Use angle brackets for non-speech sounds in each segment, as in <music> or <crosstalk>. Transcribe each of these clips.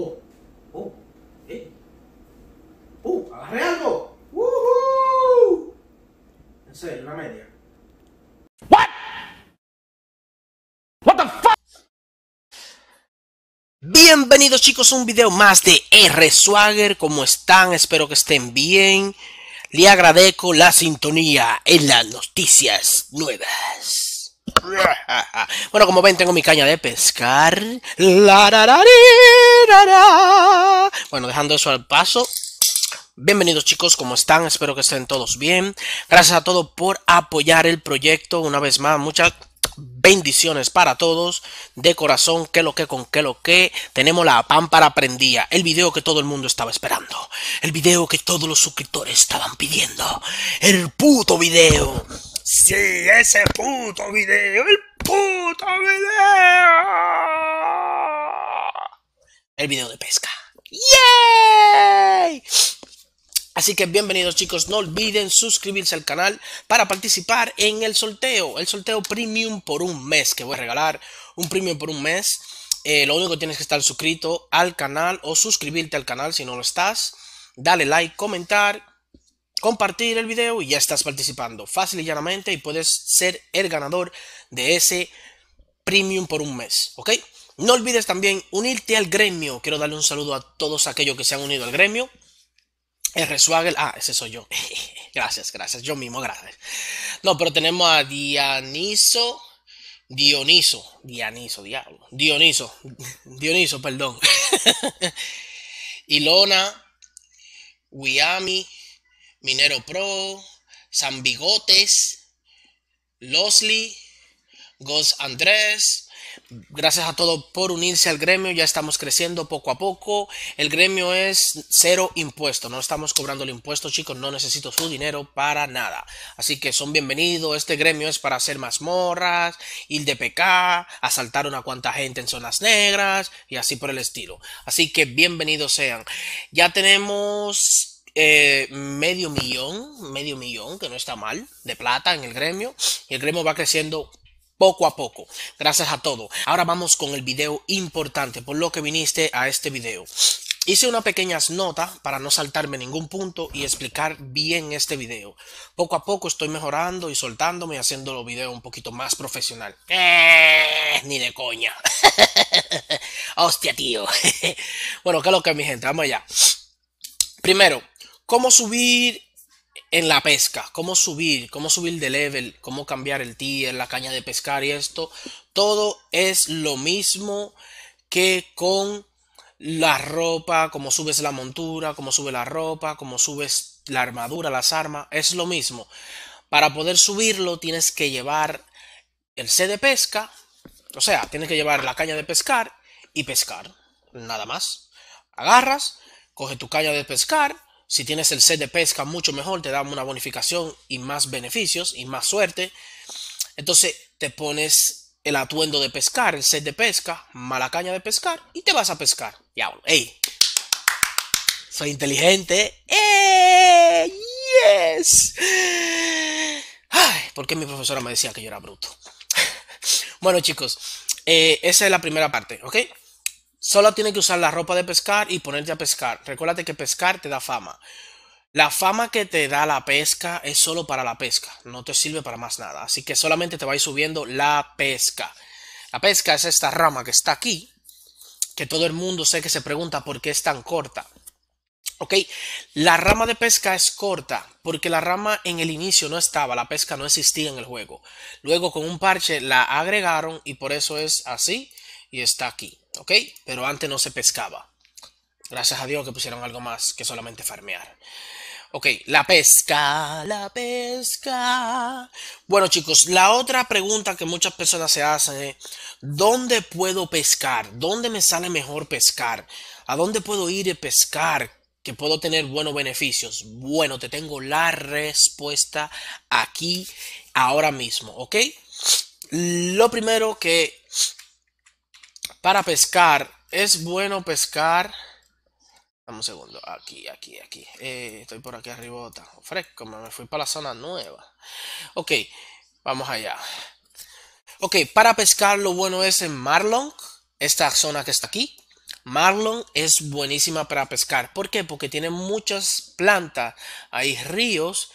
Oh, ¡Oh! ¡Eh! Oh, ¡Agarré algo! media. ¿What? ¿What the fuck? Bienvenidos chicos a un video más de R Swagger. ¿Cómo están? Espero que estén bien. Le agradezco la sintonía en las noticias nuevas. <laughs> Bueno, como ven, tengo mi caña de pescar. Bueno, dejando eso al paso. Bienvenidos chicos, ¿cómo están? Espero que estén todos bien. Gracias a todos por apoyar el proyecto. Una vez más, muchas bendiciones para todos. De corazón, que lo que con qué lo que. Tenemos la pámpara prendida. El video que todo el mundo estaba esperando. El video que todos los suscriptores estaban pidiendo. El puto video. Sí, ese puto video, el puto video. El video de pesca. ¡Yay! Así que bienvenidos chicos, no olviden suscribirse al canal para participar en el sorteo, el sorteo premium por un mes que voy a regalar, un premium por un mes. Eh, lo único que tienes que estar suscrito al canal o suscribirte al canal si no lo estás. Dale like, comentar compartir el video y ya estás participando fácil y llanamente y puedes ser el ganador de ese premium por un mes, ¿ok? No olvides también unirte al gremio. Quiero darle un saludo a todos aquellos que se han unido al gremio. R. Swagger, ah, ese soy yo. <laughs> gracias, gracias, yo mismo, gracias. No, pero tenemos a Dianiso, Dioniso, Dianiso, diablo, Dioniso, <laughs> Dioniso, perdón. <laughs> Ilona, Wiami, Minero Pro, San Bigotes, Losli, Gos Andrés. Gracias a todos por unirse al gremio. Ya estamos creciendo poco a poco. El gremio es cero impuesto. No estamos cobrando el impuesto, chicos. No necesito su dinero para nada. Así que son bienvenidos. Este gremio es para hacer mazmorras, ir de PK, asaltar una cuanta gente en zonas negras y así por el estilo. Así que bienvenidos sean. Ya tenemos eh, medio millón, medio millón, que no está mal, de plata en el gremio. Y el gremio va creciendo poco a poco. Gracias a todo. Ahora vamos con el video importante, por lo que viniste a este video. Hice unas pequeñas notas para no saltarme ningún punto y explicar bien este video. Poco a poco estoy mejorando y soltándome y haciendo los videos un poquito más profesional. Eh, ni de coña. <laughs> Hostia, tío. <laughs> bueno, ¿qué es lo que mi gente? Vamos allá. Primero, cómo subir en la pesca, cómo subir, cómo subir de level, cómo cambiar el tier, la caña de pescar y esto, todo es lo mismo que con la ropa, cómo subes la montura, cómo sube la ropa, cómo subes la armadura, las armas, es lo mismo. Para poder subirlo tienes que llevar el C de pesca, o sea, tienes que llevar la caña de pescar y pescar, nada más. Agarras, coge tu caña de pescar, si tienes el set de pesca, mucho mejor, te da una bonificación y más beneficios y más suerte. Entonces te pones el atuendo de pescar, el set de pesca, mala caña de pescar y te vas a pescar. Diablo, ¡ey! Soy inteligente. ¡Eh! ¡Yes! Ay, porque mi profesora me decía que yo era bruto. <laughs> bueno, chicos, eh, esa es la primera parte, ¿ok? Solo tienes que usar la ropa de pescar y ponerte a pescar. Recuérdate que pescar te da fama. La fama que te da la pesca es solo para la pesca, no te sirve para más nada. Así que solamente te va subiendo la pesca. La pesca es esta rama que está aquí, que todo el mundo sé que se pregunta por qué es tan corta. Ok, la rama de pesca es corta porque la rama en el inicio no estaba, la pesca no existía en el juego. Luego con un parche la agregaron y por eso es así y está aquí. ¿Ok? Pero antes no se pescaba. Gracias a Dios que pusieron algo más que solamente farmear. Ok, la pesca, la pesca. Bueno chicos, la otra pregunta que muchas personas se hacen es, ¿dónde puedo pescar? ¿Dónde me sale mejor pescar? ¿A dónde puedo ir a pescar que puedo tener buenos beneficios? Bueno, te tengo la respuesta aquí ahora mismo, ¿ok? Lo primero que para pescar, es bueno pescar. Vamos un segundo. Aquí, aquí, aquí. Eh, estoy por aquí arribota. Fresco, me fui para la zona nueva. Ok, vamos allá. Ok, para pescar lo bueno es en Marlon. Esta zona que está aquí. Marlon es buenísima para pescar. ¿Por qué? Porque tiene muchas plantas. Hay ríos.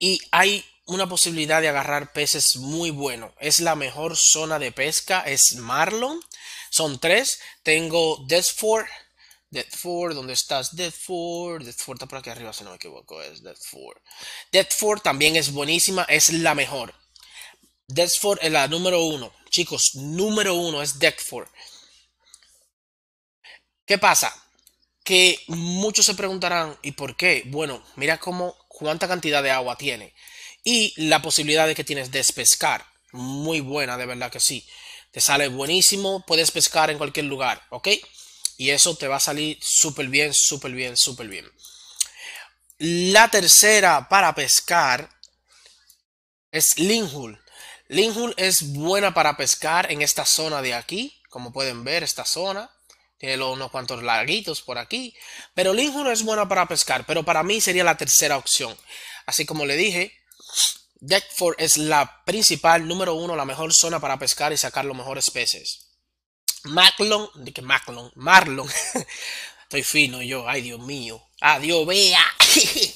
Y hay una posibilidad de agarrar peces muy bueno. Es la mejor zona de pesca, es Marlon. Son tres. Tengo Death 4. Death 4, ¿dónde estás? Death 4. Death 4 está por aquí arriba, si no me equivoco. Es Death 4. Death también es buenísima, es la mejor. Death 4 es la número uno. Chicos, número uno es Death 4. ¿Qué pasa? Que muchos se preguntarán, ¿y por qué? Bueno, mira cómo cuánta cantidad de agua tiene. Y la posibilidad de que tienes de pescar. Muy buena, de verdad que sí. Te sale buenísimo, puedes pescar en cualquier lugar, ¿ok? Y eso te va a salir súper bien, súper bien, súper bien. La tercera para pescar es Linhul. Linhul es buena para pescar en esta zona de aquí, como pueden ver, esta zona. Tiene unos cuantos laguitos por aquí. Pero Linhul es buena para pescar, pero para mí sería la tercera opción. Así como le dije, Deckford es la principal, número uno, la mejor zona para pescar y sacar los mejores peces. Maclon, de que Maclon, Marlon, <laughs> estoy fino yo, ay Dios mío, adiós, ah, vea,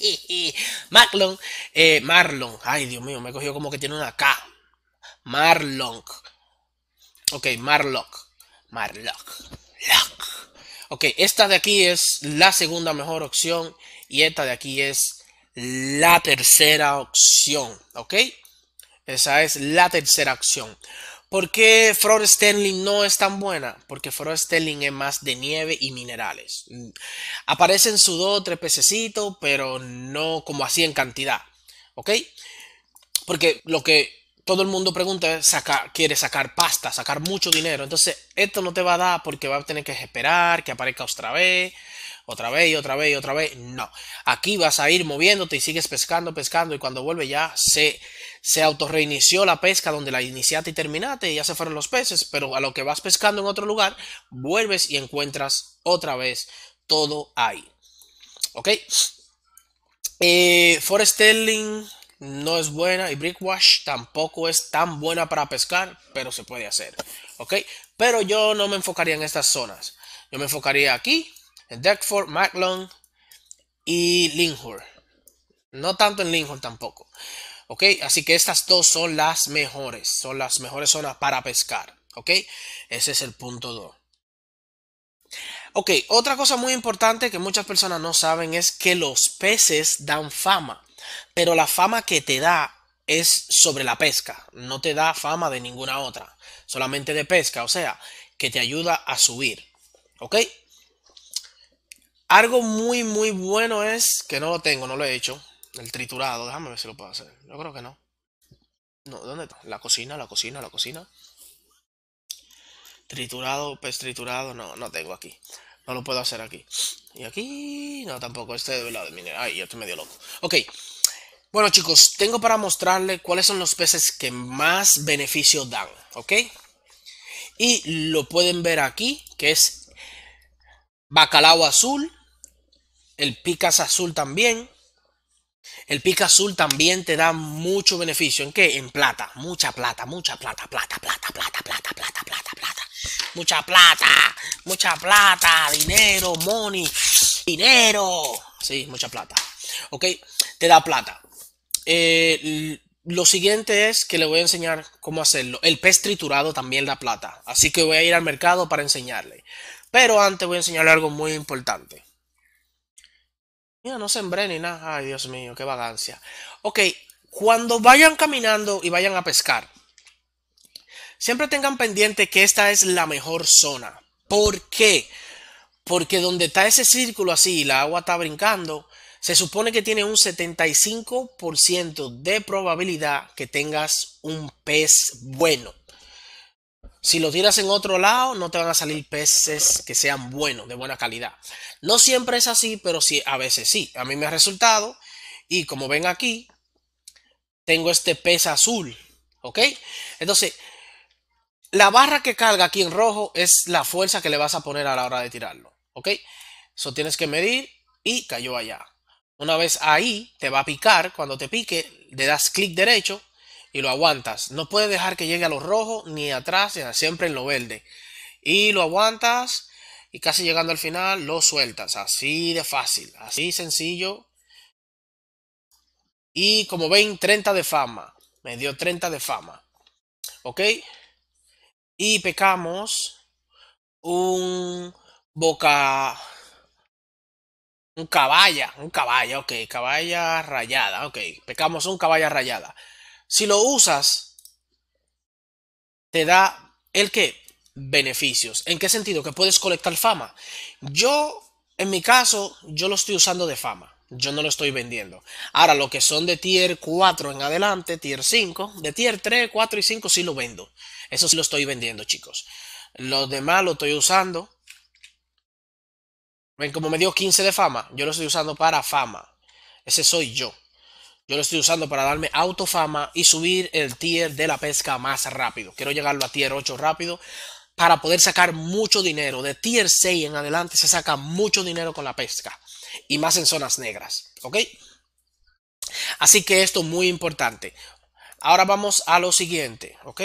<laughs> Maclon, eh, Marlon, ay Dios mío, me cogió como que tiene una K, Marlon, ok, Marlock, Marlock, ok, esta de aquí es la segunda mejor opción y esta de aquí es la tercera opción, ¿ok? Esa es la tercera opción. ¿Por qué Flor Sterling no es tan buena? Porque Flor Sterling es más de nieve y minerales. Aparecen su dos tres pececitos, pero no como así en cantidad. ¿Ok? Porque lo que todo el mundo pregunta es, sacar, quiere sacar pasta, sacar mucho dinero. Entonces, esto no te va a dar porque va a tener que esperar que aparezca otra vez otra vez y otra vez y otra vez. No. Aquí vas a ir moviéndote y sigues pescando, pescando y cuando vuelve ya se, se reinició la pesca donde la iniciaste y terminaste y ya se fueron los peces, pero a lo que vas pescando en otro lugar, vuelves y encuentras otra vez todo ahí. ¿Ok? Eh, Forestelling no es buena y Brickwash tampoco es tan buena para pescar, pero se puede hacer. ¿Ok? Pero yo no me enfocaría en estas zonas. Yo me enfocaría aquí, Deckford, Macklon y Linhor. No tanto en Lincoln tampoco. ¿Ok? Así que estas dos son las mejores. Son las mejores zonas para pescar. ¿Ok? Ese es el punto 2. Ok, otra cosa muy importante que muchas personas no saben es que los peces dan fama. Pero la fama que te da es sobre la pesca. No te da fama de ninguna otra. Solamente de pesca. O sea, que te ayuda a subir. ¿Ok? Algo muy, muy bueno es que no lo tengo, no lo he hecho. El triturado, déjame ver si lo puedo hacer. Yo creo que no. No, ¿dónde está? La cocina, la cocina, la cocina. Triturado, pez triturado, no, no tengo aquí. No lo puedo hacer aquí. Y aquí, no, tampoco. Este de lado Ay, yo estoy medio loco. Ok. Bueno, chicos, tengo para mostrarles cuáles son los peces que más beneficio dan. Ok. Y lo pueden ver aquí, que es bacalao azul, el picas azul también. El pica azul también te da mucho beneficio. ¿En qué? En plata. Mucha plata, mucha plata, plata, plata, plata, plata, plata, plata, plata. Mucha plata, mucha plata, dinero, money, dinero. Sí, mucha plata. ¿Ok? Te da plata. Eh, lo siguiente es que le voy a enseñar cómo hacerlo. El pez triturado también da plata. Así que voy a ir al mercado para enseñarle. Pero antes voy a enseñarle algo muy importante. Mira, no sembré ni nada. Ay, Dios mío, qué vagancia. Ok, cuando vayan caminando y vayan a pescar, siempre tengan pendiente que esta es la mejor zona. ¿Por qué? Porque donde está ese círculo así y la agua está brincando, se supone que tiene un 75% de probabilidad que tengas un pez bueno. Si lo tiras en otro lado, no te van a salir peces que sean buenos, de buena calidad. No siempre es así, pero sí, a veces sí. A mí me ha resultado. Y como ven aquí, tengo este pez azul. ¿Ok? Entonces, la barra que carga aquí en rojo es la fuerza que le vas a poner a la hora de tirarlo. ¿Ok? Eso tienes que medir y cayó allá. Una vez ahí, te va a picar. Cuando te pique, le das clic derecho y lo aguantas. No puedes dejar que llegue a lo rojo ni atrás, siempre en lo verde. Y lo aguantas y casi llegando al final lo sueltas. Así de fácil, así sencillo. Y como ven, 30 de fama. Me dio 30 de fama. ¿Ok? Y pecamos un boca... Un caballa, un caballa, ok, caballa rayada, ok. Pecamos un caballa rayada. Si lo usas, te da el qué? Beneficios. ¿En qué sentido? Que puedes colectar fama. Yo, en mi caso, yo lo estoy usando de fama. Yo no lo estoy vendiendo. Ahora, lo que son de tier 4 en adelante, tier 5, de tier 3, 4 y 5 sí lo vendo. Eso sí lo estoy vendiendo, chicos. Los demás lo estoy usando. Ven, como me dio 15 de fama, yo lo estoy usando para fama. Ese soy yo. Yo lo estoy usando para darme autofama y subir el tier de la pesca más rápido. Quiero llegarlo a tier 8 rápido para poder sacar mucho dinero. De tier 6 en adelante se saca mucho dinero con la pesca y más en zonas negras. ¿Ok? Así que esto es muy importante. Ahora vamos a lo siguiente. ¿Ok?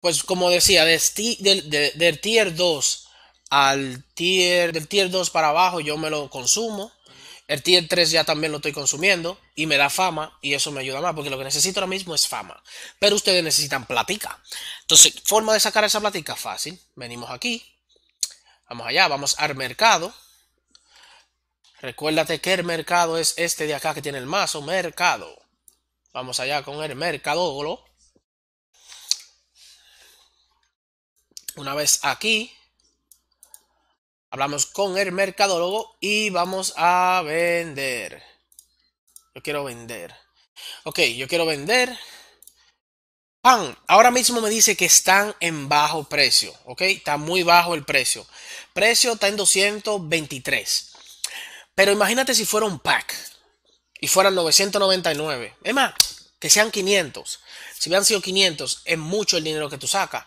Pues como decía, del tier 2 al tier, del tier 2 para abajo yo me lo consumo. El tier 3 ya también lo estoy consumiendo y me da fama y eso me ayuda más porque lo que necesito ahora mismo es fama. Pero ustedes necesitan platica. Entonces, forma de sacar esa platica fácil. Venimos aquí. Vamos allá, vamos al mercado. Recuérdate que el mercado es este de acá que tiene el mazo, mercado. Vamos allá con el mercadolo Una vez aquí, Hablamos con el mercadólogo y vamos a vender. Yo quiero vender. Ok, yo quiero vender. Pan, ahora mismo me dice que están en bajo precio, ¿ok? Está muy bajo el precio. Precio está en 223. Pero imagínate si fuera un pack y fueran 999. Es más, que sean 500. Si hubieran sido 500, es mucho el dinero que tú sacas.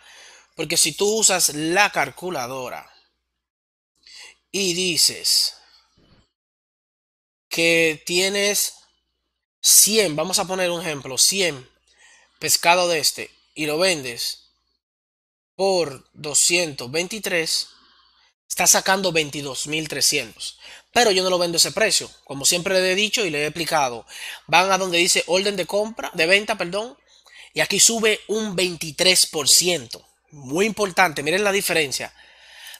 Porque si tú usas la calculadora, y dices que tienes 100, vamos a poner un ejemplo, 100 pescado de este y lo vendes por 223, está sacando 22.300. Pero yo no lo vendo ese precio. Como siempre le he dicho y le he explicado, van a donde dice orden de compra, de venta, perdón, y aquí sube un 23%. Muy importante, miren la diferencia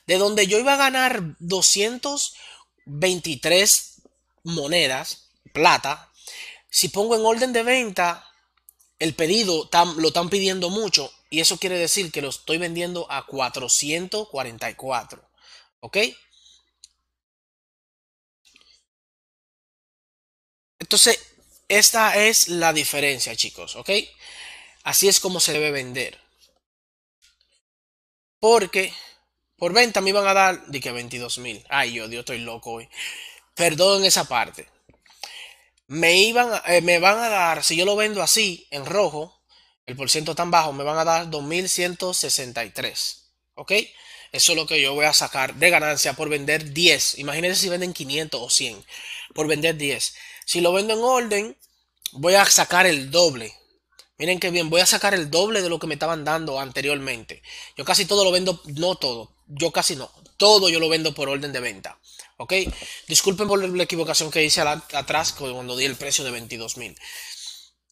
de donde yo iba a ganar 223 monedas, plata, si pongo en orden de venta, el pedido lo están pidiendo mucho y eso quiere decir que lo estoy vendiendo a 444. ¿Ok? Entonces, esta es la diferencia, chicos, ¿ok? Así es como se debe vender. Porque por venta me iban a dar de que 22 mil. Ay, yo, Dios, estoy loco hoy. Perdón esa parte. Me, iban, eh, me van a dar, si yo lo vendo así, en rojo, el por tan bajo, me van a dar 2.163. ¿Ok? Eso es lo que yo voy a sacar de ganancia por vender 10. Imagínense si venden 500 o 100 por vender 10. Si lo vendo en orden, voy a sacar el doble. Miren que bien, voy a sacar el doble de lo que me estaban dando anteriormente. Yo casi todo lo vendo, no todo, yo casi no, todo yo lo vendo por orden de venta. ¿Ok? Disculpen por la equivocación que hice atrás cuando di el precio de $22,000. mil.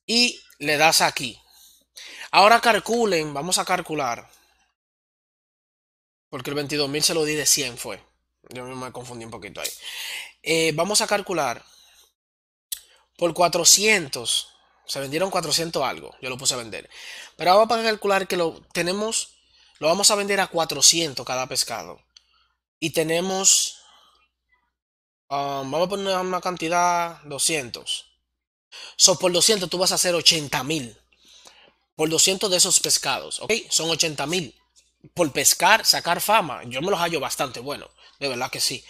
Y le das aquí. Ahora calculen, vamos a calcular. Porque el 22 mil se lo di de 100 fue. Yo me confundí un poquito ahí. Eh, vamos a calcular por 400 se vendieron 400 algo. Yo lo puse a vender. Pero ahora vamos a calcular que lo tenemos. Lo vamos a vender a 400 cada pescado. Y tenemos. Um, vamos a poner una cantidad 200. So, por 200 tú vas a hacer 80 mil. Por 200 de esos pescados. Ok, son 80 mil. Por pescar, sacar fama. Yo me los hallo bastante bueno. De verdad que sí.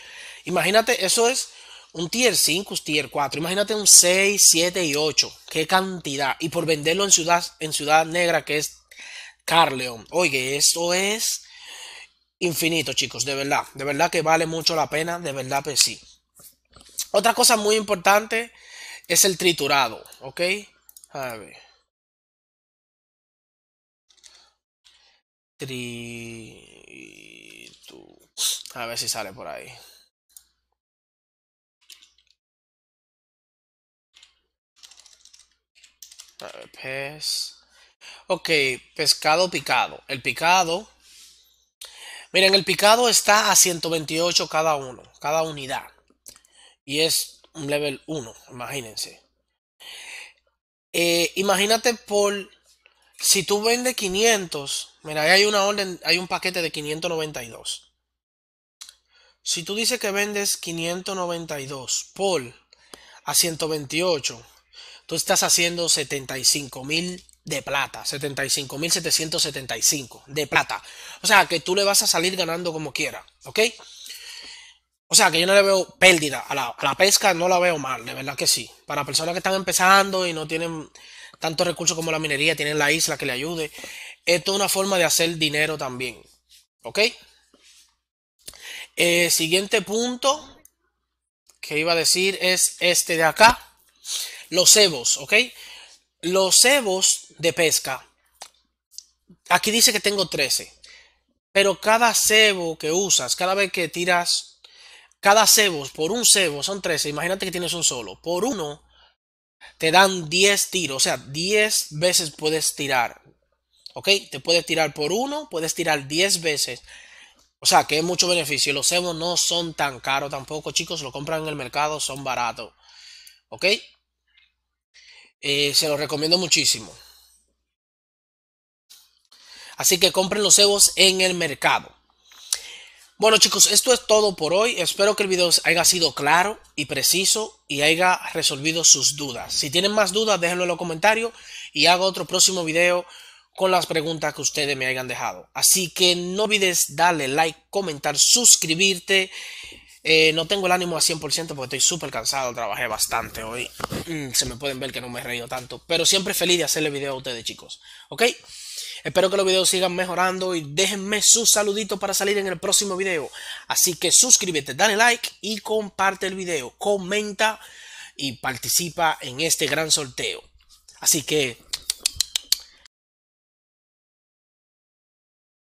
Imagínate, eso es un tier 5, tier 4, imagínate un 6, 7 y 8, qué cantidad. Y por venderlo en Ciudad, en ciudad Negra, que es Carleon. Oye, esto es infinito, chicos, de verdad. De verdad que vale mucho la pena, de verdad que sí. Otra cosa muy importante es el triturado, ¿ok? A ver. Tri... A ver si sale por ahí. Ok, pescado picado. El picado. Miren, el picado está a 128 cada uno, cada unidad. Y es un level 1, imagínense. Eh, imagínate por si tú vendes 500, mira, ahí hay una orden, hay un paquete de 592. Si tú dices que vendes 592 por a 128, estás haciendo 75 mil de plata, 75 mil 775 de plata. O sea, que tú le vas a salir ganando como quiera, ¿ok? O sea, que yo no le veo pérdida a la, pesca, no la veo mal, de verdad que sí. Para personas que están empezando y no tienen tantos recursos como la minería, tienen la isla que le ayude. Esto es una forma de hacer dinero también, ¿ok? el eh, siguiente punto que iba a decir es este de acá los cebos, ¿ok? Los cebos de pesca. Aquí dice que tengo 13. Pero cada cebo que usas, cada vez que tiras, cada cebo, por un cebo son 13. Imagínate que tienes un solo. Por uno te dan 10 tiros. O sea, 10 veces puedes tirar. ¿Ok? Te puedes tirar por uno, puedes tirar 10 veces. O sea, que es mucho beneficio. Los cebos no son tan caros tampoco, chicos. Lo compran en el mercado, son baratos. ¿Ok? Eh, se los recomiendo muchísimo. Así que compren los cebos en el mercado. Bueno chicos, esto es todo por hoy. Espero que el video haya sido claro y preciso y haya resolvido sus dudas. Si tienen más dudas, déjenlo en los comentarios y hago otro próximo video con las preguntas que ustedes me hayan dejado. Así que no olvides darle like, comentar, suscribirte eh, no tengo el ánimo a 100% porque estoy súper cansado, trabajé bastante hoy. Mm, se me pueden ver que no me he reído tanto, pero siempre feliz de hacerle video a ustedes, chicos. ¿Ok? Espero que los videos sigan mejorando y déjenme sus saluditos para salir en el próximo video. Así que suscríbete, dale like y comparte el video, comenta y participa en este gran sorteo. Así que